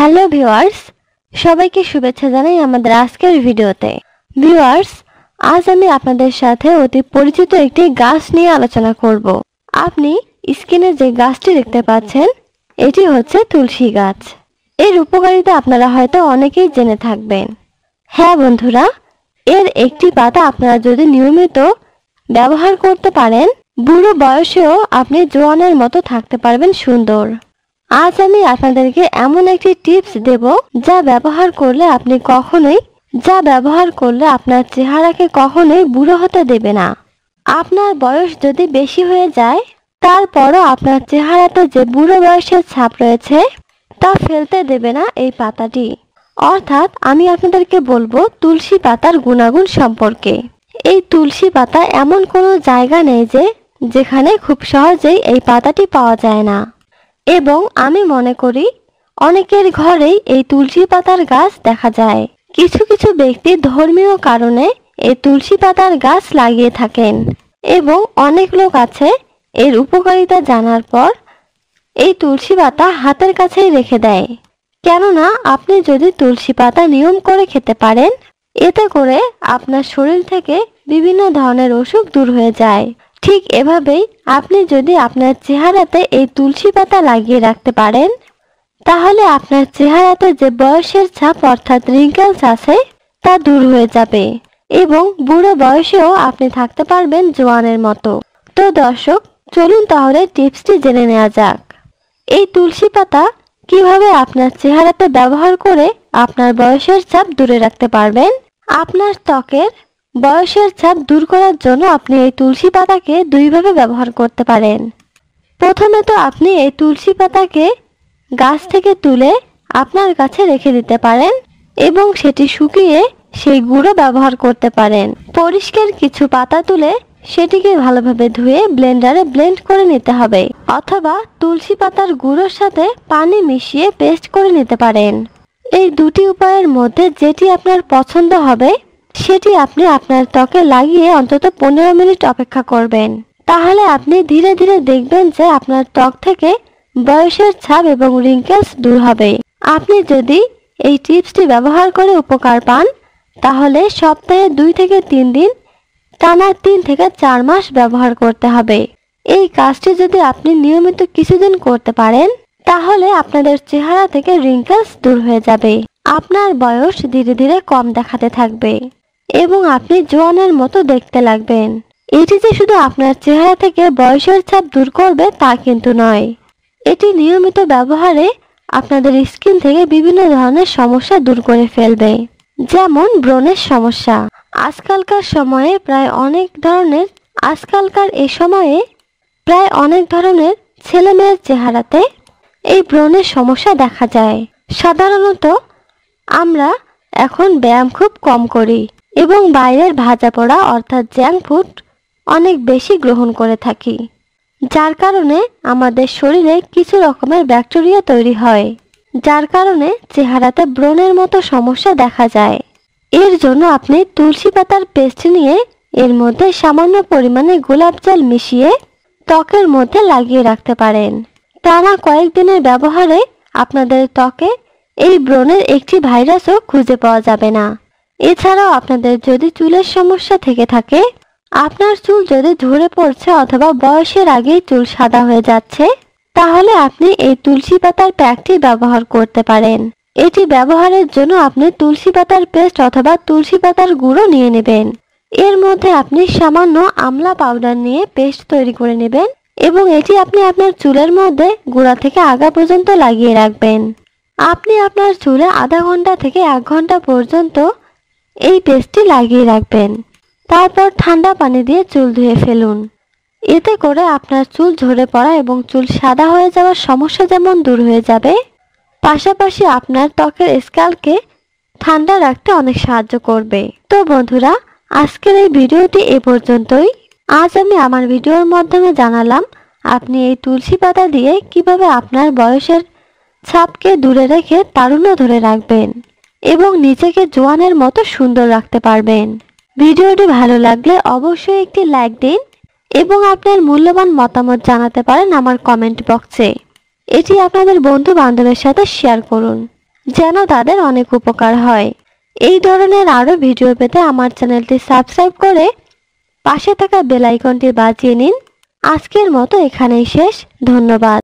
hello viewers সবাইকে শুভেচ্ছা জানাই আমাদের আজকের ভিডিওতে ভিওয়ার্স আজ আমি আপনাদের সাথে অতি পরিচিত একটি গাছ নিয়ে আলোচনা করব আপনি স্ক্রিনে যে গাছটি দেখতে পাচ্ছেন এটি হচ্ছে তুলসী গাছ এর উপকারিতা আপনারা হয়তো অনেকেই জেনে থাকবেন হ্যাঁ বন্ধুরা এর একটি পাতা আপনারা যদি নিয়মিত ব্যবহার করতে পারেন বুড়ো বয়সেও আপনি জোয়ানের মতো থাকতে পারবেন সুন্দর আজ আমি আপনাদেরকে এমন একটি টিপস দেব যা ব্যবহার করলে আপনি কখনোই যা ব্যবহার করলে আপনার চেহারাকে কখনোই বুড়ো হতে দেবে না আপনার বয়স যদি বেশি হয়ে যায় তারপরও আপনার চেহারাতে যে বুড়ো বয়সের ছাপ রয়েছে তা ফেলতে দেবে না এই পাতাটি অর্থাৎ আমি আপনাদেরকে বলবো তুলসী পাতার গুণাগুণ সম্পর্কে এই তুলসী পাতা এমন কোনো জায়গা নেই যে যেখানে খুব সহজেই এই পাতাটি পাওয়া যায় না এবং আমি মনে করি অনেকের ঘরেই এই তুলসী পাতার গাছ দেখা যায় কিছু কিছু ব্যক্তি ধর্মীয় কারণে এই তুলসী পাতার গাছ লাগিয়ে থাকেন এবং অনেক লোক আছে এর উপকারিতা জানার পর এই তুলসী পাতা হাতের কাছেই রেখে দেয় কেননা আপনি যদি তুলসী পাতা নিয়ম করে খেতে পারেন এতে করে আপনার শরীর থেকে বিভিন্ন ধরনের অসুখ দূর হয়ে যায় ঠিক এভাবেই আপনি যদি আপনার চেহারাতে এই তুলসী পাতা লাগিয়ে রাখতে পারেন তাহলে আপনার চেহারাতে যে বয়সের ছাপ অর্থাৎ রিঙ্কেলস আছে তা দূর হয়ে যাবে এবং বুড়ো বয়সেও আপনি থাকতে পারবেন জোয়ানের মতো তো দর্শক চলুন তাহলে টিপসটি জেনে নেওয়া যাক এই তুলসী পাতা কিভাবে আপনার চেহারাতে ব্যবহার করে আপনার বয়সের চাপ দূরে রাখতে পারবেন আপনার ত্বকের বয়সের ছাপ দূর করার জন্য আপনি এই তুলসী পাতাকে দুইভাবে ব্যবহার করতে পারেন প্রথমে তো আপনি এই তুলসী পাতাকে গাছ থেকে তুলে আপনার কাছে রেখে দিতে পারেন এবং সেটি শুকিয়ে সেই গুঁড়ো ব্যবহার করতে পারেন পরিষ্কার কিছু পাতা তুলে সেটিকে ভালোভাবে ধুয়ে ব্লেন্ডারে ব্লেন্ড করে নিতে হবে অথবা তুলসী পাতার গুঁড়োর সাথে পানি মিশিয়ে পেস্ট করে নিতে পারেন এই দুটি উপায়ের মধ্যে যেটি আপনার পছন্দ হবে সেটি আপনি আপনার ত্বকে লাগিয়ে অন্তত পনেরো মিনিট অপেক্ষা করবেন তাহলে আপনি ধীরে ধীরে দেখবেন যে আপনার ত্বক থেকে বয়সের ছাপ এবং রিঙ্কেলস দূর হবে আপনি যদি এই টিপসটি ব্যবহার করে উপকার পান তাহলে সপ্তাহে দুই থেকে তিন দিন টানা তিন থেকে চার মাস ব্যবহার করতে হবে এই কাজটি যদি আপনি নিয়মিত কিছুদিন করতে পারেন তাহলে আপনাদের চেহারা থেকে রিঙ্কেলস দূর হয়ে যাবে আপনার বয়স ধীরে ধীরে কম দেখাতে থাকবে এবং আপনি জোয়ানের মতো দেখতে লাগবেন এটি যে শুধু আপনার চেহারা থেকে বয়সের ছাপ দূর করবে তা কিন্তু নয় এটি নিয়মিত ব্যবহারে আপনাদের স্কিন থেকে বিভিন্ন ধরনের সমস্যা দূর করে ফেলবে যেমন ব্রণের সমস্যা আজকালকার সময়ে প্রায় অনেক ধরনের আজকালকার এ সময়ে প্রায় অনেক ধরনের ছেলে মেয়ের চেহারাতে এই ব্রণের সমস্যা দেখা যায় সাধারণত আমরা এখন ব্যায়াম খুব কম করি এবং বাইরের ভাজা পড়া অর্থাৎ জ্যাঙ্ক ফুড অনেক বেশি গ্রহণ করে থাকি যার কারণে আমাদের শরীরে কিছু রকমের ব্যাকটেরিয়া তৈরি হয় যার কারণে চেহারাতে ব্রণের মতো সমস্যা দেখা যায় এর জন্য আপনি তুলসী পাতার পেস্ট নিয়ে এর মধ্যে সামান্য পরিমাণে গোলাপ জল মিশিয়ে ত্বকের মধ্যে লাগিয়ে রাখতে পারেন টানা কয়েকদিনের ব্যবহারে আপনাদের ত্বকে এই ব্রণের একটি ভাইরাসও খুঁজে পাওয়া যাবে না এছাড়াও আপনাদের যদি চুলের সমস্যা থেকে থাকে আপনার চুল যদি ঝরে পড়ছে অথবা বয়সের আগেই চুল সাদা হয়ে যাচ্ছে তাহলে আপনি এই তুলসী পাতার প্যাকটি ব্যবহার করতে পারেন এটি ব্যবহারের জন্য আপনি তুলসী পাতার পেস্ট অথবা তুলসী পাতার গুঁড়ো নিয়ে নেবেন এর মধ্যে আপনি সামান্য আমলা পাউডার নিয়ে পেস্ট তৈরি করে নেবেন এবং এটি আপনি আপনার চুলের মধ্যে গোড়া থেকে আগা পর্যন্ত লাগিয়ে রাখবেন আপনি আপনার চুলে আধা ঘন্টা থেকে এক ঘন্টা পর্যন্ত এই পেস্টটি লাগিয়ে রাখবেন তারপর ঠান্ডা পানি দিয়ে চুল ধুয়ে ফেলুন এতে করে আপনার চুল ঝরে পড়া এবং চুল সাদা হয়ে যাওয়ার সমস্যা যেমন দূর হয়ে যাবে পাশাপাশি আপনার ত্বকের স্কালকে ঠান্ডা রাখতে অনেক সাহায্য করবে তো বন্ধুরা আজকের এই ভিডিওটি এ পর্যন্তই আজ আমি আমার ভিডিওর মাধ্যমে জানালাম আপনি এই তুলসী পাতা দিয়ে কিভাবে আপনার বয়সের ছাপকে দূরে রেখে তারুণ্য ধরে রাখবেন এবং নিজেকে জোয়ানের মতো সুন্দর রাখতে পারবেন ভিডিওটি ভালো লাগলে অবশ্যই একটি লাইক দিন এবং আপনার মূল্যবান মতামত জানাতে পারেন আমার কমেন্ট বক্সে এটি আপনাদের বন্ধু বান্ধবের সাথে শেয়ার করুন যেন তাদের অনেক উপকার হয় এই ধরনের আরও ভিডিও পেতে আমার চ্যানেলটি সাবস্ক্রাইব করে পাশে থাকা বেলাইকনটি বাজিয়ে নিন আজকের মতো এখানেই শেষ ধন্যবাদ